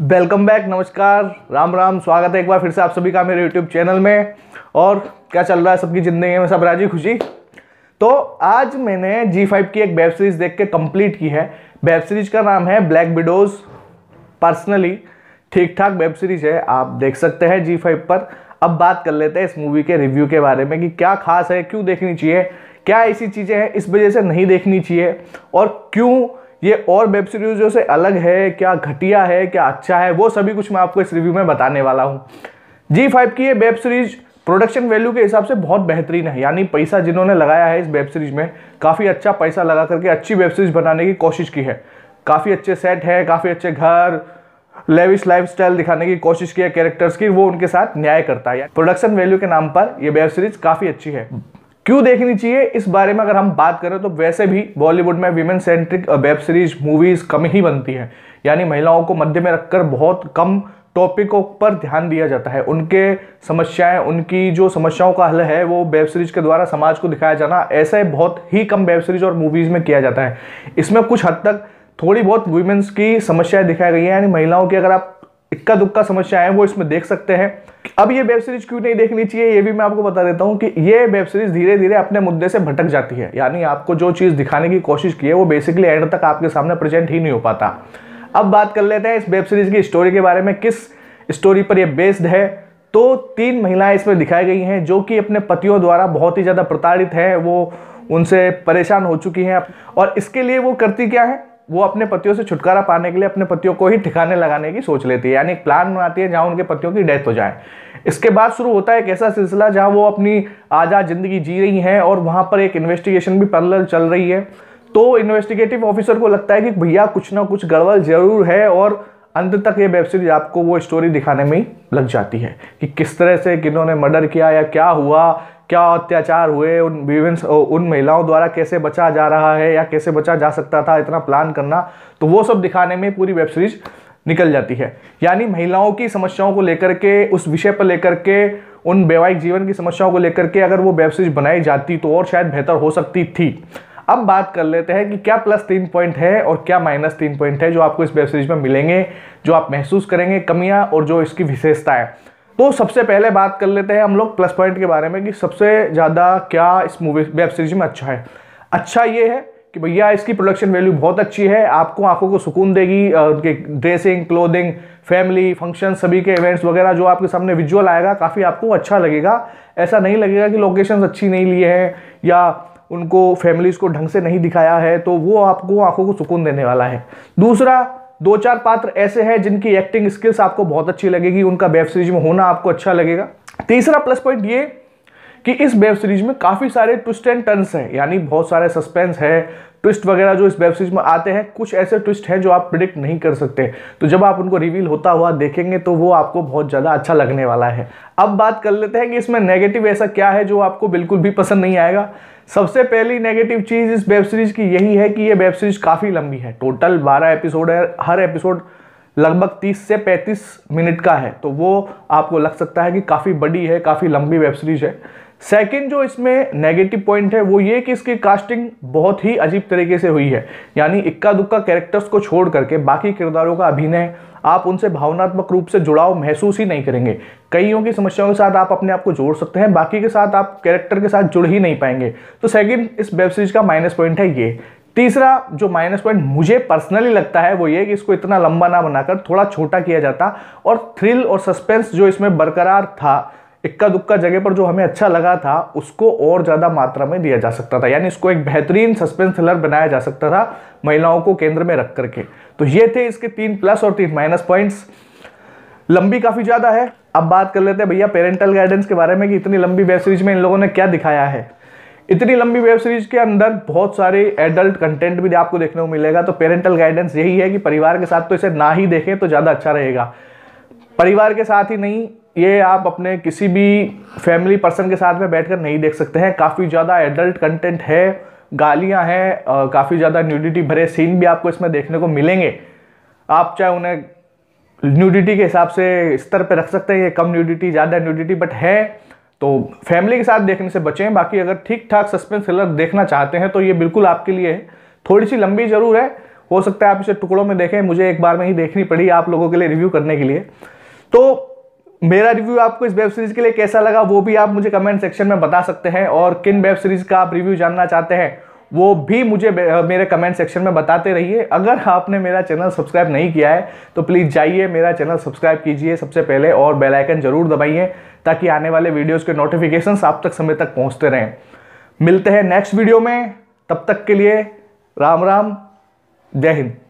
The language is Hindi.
वेलकम बैक नमस्कार राम राम स्वागत है एक बार फिर से आप सभी का मेरे यूट्यूब चैनल में और क्या चल रहा है सबकी ज़िंदगी में सब राजी खुशी तो आज मैंने जी फाइव की एक वेब सीरीज़ देख के कंप्लीट की है वेब सीरीज़ का नाम है ब्लैक विडोज पर्सनली ठीक ठाक वेब सीरीज़ है आप देख सकते हैं जी फाइव पर अब बात कर लेते हैं इस मूवी के रिव्यू के बारे में कि क्या खास है क्यों देखनी चाहिए क्या ऐसी चीज़ें हैं इस वजह से नहीं देखनी चाहिए और क्यों ये और वेब सीरीजों से अलग है क्या घटिया है क्या अच्छा है वो सभी कुछ मैं आपको इस रिव्यू में बताने वाला हूँ जी फाइव की ये वेब सीरीज प्रोडक्शन वैल्यू के हिसाब से बहुत बेहतरीन है यानी पैसा जिन्होंने लगाया है इस वेब सीरीज में काफ़ी अच्छा पैसा लगा करके अच्छी वेब सीरीज बनाने की कोशिश की है काफ़ी अच्छे सेट है काफ़ी अच्छे घर लाइफ लाइफस्टाइल दिखाने की कोशिश की है कैरेक्टर्स की वो उनके साथ न्याय करता है प्रोडक्शन वैल्यू के नाम पर यह वेब सीरीज काफ़ी अच्छी है क्यों देखनी चाहिए इस बारे में अगर हम बात करें तो वैसे भी बॉलीवुड में women centric web series movies कम ही बनती हैं यानी महिलाओं को मध्य में रखकर बहुत कम टॉपिकों पर ध्यान दिया जाता है उनके समस्याएं उनकी जो समस्याओं का हल है वो वेब सीरीज के द्वारा समाज को दिखाया जाना ऐसे बहुत ही कम वेब सीरीज और मूवीज़ में किया जाता है इसमें कुछ हद तक थोड़ी बहुत वुमेंस की समस्याएं दिखाई गई हैं यानी महिलाओं की अगर आप इक्का दुक्का समस्या है वो इसमें देख सकते हैं अब ये वेब सीरीज क्यों नहीं देखनी चाहिए ये भी मैं आपको बता देता हूँ कि ये वेब सीरीज धीरे धीरे अपने मुद्दे से भटक जाती है यानी आपको जो चीज़ दिखाने की कोशिश की है वो बेसिकली एंड तक आपके सामने प्रेजेंट ही नहीं हो पाता अब बात कर लेते हैं इस वेब सीरीज की स्टोरी के बारे में किस स्टोरी पर यह बेस्ड है तो तीन महिलाएं इसमें दिखाई गई हैं जो कि अपने पतियों द्वारा बहुत ही ज़्यादा प्रताड़ित हैं वो उनसे परेशान हो चुकी हैं और इसके लिए वो करती क्या है वो अपने पतियों से छुटकारा पाने के लिए अपने पतियों को ही ठिकाने लगाने की सोच लेती है यानी एक प्लान बनाती है जहाँ उनके पतियों की डेथ हो जाए इसके बाद शुरू होता है एक ऐसा सिलसिला जहाँ वो अपनी आज़ाद ज़िंदगी जी रही हैं और वहाँ पर एक इन्वेस्टिगेशन भी पैरल चल रही है तो इन्वेस्टिगेटिव ऑफिसर को लगता है कि भैया कुछ ना कुछ गड़बड़ जरूर है और अंत तक ये वेब सीरीज आपको वो स्टोरी दिखाने में ही लग जाती है कि किस तरह से किन्होंने मर्डर किया या क्या हुआ क्या अत्याचार हुए उन विभिन्न उन महिलाओं द्वारा कैसे बचा जा रहा है या कैसे बचा जा सकता था इतना प्लान करना तो वो सब दिखाने में पूरी वेब सीरीज निकल जाती है यानी महिलाओं की समस्याओं को लेकर के उस विषय पर लेकर के उन वैवाहिक जीवन की समस्याओं को लेकर के अगर वो वेब सीरीज बनाई जाती तो और शायद बेहतर हो सकती थी अब बात कर लेते हैं कि क्या प्लस तीन पॉइंट है और क्या माइनस तीन पॉइंट है जो आपको इस वेब सीरीज में मिलेंगे जो आप महसूस करेंगे कमियाँ और जो इसकी विशेषता है तो सबसे पहले बात कर लेते हैं हम लोग प्लस पॉइंट के बारे में कि सबसे ज़्यादा क्या इस मूवी वेब सीरीज में अच्छा है अच्छा ये है कि भैया इसकी प्रोडक्शन वैल्यू बहुत अच्छी है आपको आंखों को सुकून देगी उनके ड्रेसिंग क्लोदिंग फैमिली फंक्शन सभी के इवेंट्स वगैरह जो आपके सामने विजुअल आएगा काफ़ी आपको अच्छा लगेगा ऐसा नहीं लगेगा कि लोकेशंस अच्छी नहीं लिए हैं या उनको फैमिलीज़ को ढंग से नहीं दिखाया है तो वो आपको आंखों को सुकून देने वाला है दूसरा दो चार पात्र ऐसे हैं जिनकी एक्टिंग स्किल्स आपको बहुत अच्छी लगेगी उनका वेब सीरीज में होना आपको अच्छा लगेगा तीसरा प्लस पॉइंट ये कि इस वेब सीरीज में काफ़ी सारे ट्विस्ट एंड टर्न्स हैं यानी बहुत सारे सस्पेंस है ट्विस्ट वगैरह जो इस वेब सीरीज में आते हैं कुछ ऐसे ट्विस्ट हैं जो आप प्रिडिक्ट नहीं कर सकते तो जब आप उनको रिवील होता हुआ देखेंगे तो वो आपको बहुत ज़्यादा अच्छा लगने वाला है अब बात कर लेते हैं कि इसमें नेगेटिव ऐसा क्या है जो आपको बिल्कुल भी पसंद नहीं आएगा सबसे पहली नेगेटिव चीज़ इस वेब सीरीज़ की यही है कि ये वेब सीरीज़ काफ़ी लंबी है टोटल बारह एपिसोड है हर एपिसोड लगभग 30 से 35 मिनट का है तो वो आपको लग सकता है कि काफ़ी बड़ी है काफ़ी लंबी वेब सीरीज है सेकंड जो इसमें नेगेटिव पॉइंट है वो ये कि इसकी कास्टिंग बहुत ही अजीब तरीके से हुई है यानी इक्का दुक्का कैरेक्टर्स को छोड़ करके बाकी किरदारों का अभिनय आप उनसे भावनात्मक रूप से जुड़ाव महसूस ही नहीं करेंगे कईयों की समस्याओं के साथ आप अपने आप को जोड़ सकते हैं बाकी के साथ आप कैरेक्टर के साथ जुड़ ही नहीं पाएंगे तो सेकेंड इस वेब सीरीज का माइनस पॉइंट है ये तीसरा जो माइनस पॉइंट मुझे पर्सनली लगता है वो ये कि इसको इतना लंबा ना बनाकर थोड़ा छोटा किया जाता और थ्रिल और सस्पेंस जो इसमें बरकरार था इक्का दुक्का जगह पर जो हमें अच्छा लगा था उसको और ज़्यादा मात्रा में दिया जा सकता था यानी इसको एक बेहतरीन सस्पेंस थ्रिलर बनाया जा सकता था महिलाओं को केंद्र में रख करके तो ये थे इसके तीन प्लस और तीन माइनस पॉइंट्स लंबी काफ़ी ज़्यादा है अब बात कर लेते हैं भैया पेरेंटल गाइडेंस के बारे में कि इतनी लंबी वेब सीरीज में इन लोगों ने क्या दिखाया है इतनी लंबी वेब सीरीज के अंदर बहुत सारे एडल्ट कंटेंट भी आपको देखने को मिलेगा तो पेरेंटल गाइडेंस यही है कि परिवार के साथ तो इसे ना ही देखें तो ज़्यादा अच्छा रहेगा परिवार के साथ ही नहीं ये आप अपने किसी भी फैमिली पर्सन के साथ में बैठकर नहीं देख सकते हैं काफ़ी ज़्यादा एडल्ट कंटेंट है गालियाँ हैं काफ़ी ज़्यादा न्यूडिटी भरे सीन भी आपको इसमें देखने को मिलेंगे आप चाहे उन्हें न्यूडिटी के हिसाब से स्तर पर रख सकते हैं ये कम न्यूडिटी ज़्यादा न्यूडिटी बट है तो फैमिली के साथ देखने से बचें बाकी अगर ठीक ठाक सस्पेंस थ्रिलर देखना चाहते हैं तो ये बिल्कुल आपके लिए है थोड़ी सी लंबी ज़रूर है हो सकता है आप इसे टुकड़ों में देखें मुझे एक बार में ही देखनी पड़ी आप लोगों के लिए रिव्यू करने के लिए तो मेरा रिव्यू आपको इस वेब सीरीज़ के लिए कैसा लगा वो भी आप मुझे कमेंट सेक्शन में बता सकते हैं और किन वेब सीरीज़ का आप रिव्यू जानना चाहते हैं वो भी मुझे मेरे कमेंट सेक्शन में बताते रहिए अगर आपने मेरा चैनल सब्सक्राइब नहीं किया है तो प्लीज़ जाइए मेरा चैनल सब्सक्राइब कीजिए सबसे पहले और बेल आइकन ज़रूर दबाइए ताकि आने वाले वीडियोस के नोटिफिकेशंस आप तक समय तक पहुंचते रहें मिलते हैं नेक्स्ट वीडियो में तब तक के लिए राम राम जय हिंद